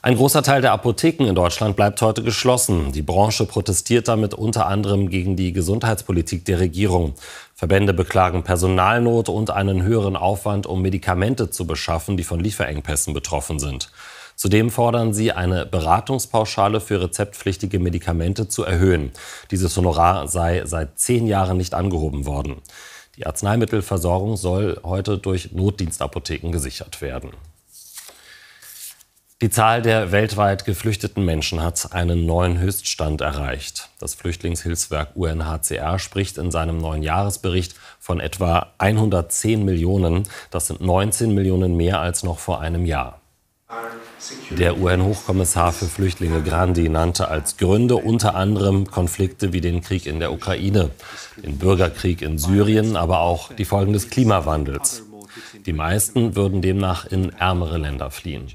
Ein großer Teil der Apotheken in Deutschland bleibt heute geschlossen. Die Branche protestiert damit unter anderem gegen die Gesundheitspolitik der Regierung. Verbände beklagen Personalnot und einen höheren Aufwand, um Medikamente zu beschaffen, die von Lieferengpässen betroffen sind. Zudem fordern sie, eine Beratungspauschale für rezeptpflichtige Medikamente zu erhöhen. Dieses Honorar sei seit zehn Jahren nicht angehoben worden. Die Arzneimittelversorgung soll heute durch Notdienstapotheken gesichert werden. Die Zahl der weltweit geflüchteten Menschen hat einen neuen Höchststand erreicht. Das Flüchtlingshilfswerk UNHCR spricht in seinem neuen Jahresbericht von etwa 110 Millionen. Das sind 19 Millionen mehr als noch vor einem Jahr. Der UN-Hochkommissar für Flüchtlinge Grandi nannte als Gründe unter anderem Konflikte wie den Krieg in der Ukraine, den Bürgerkrieg in Syrien, aber auch die Folgen des Klimawandels. Die meisten würden demnach in ärmere Länder fliehen.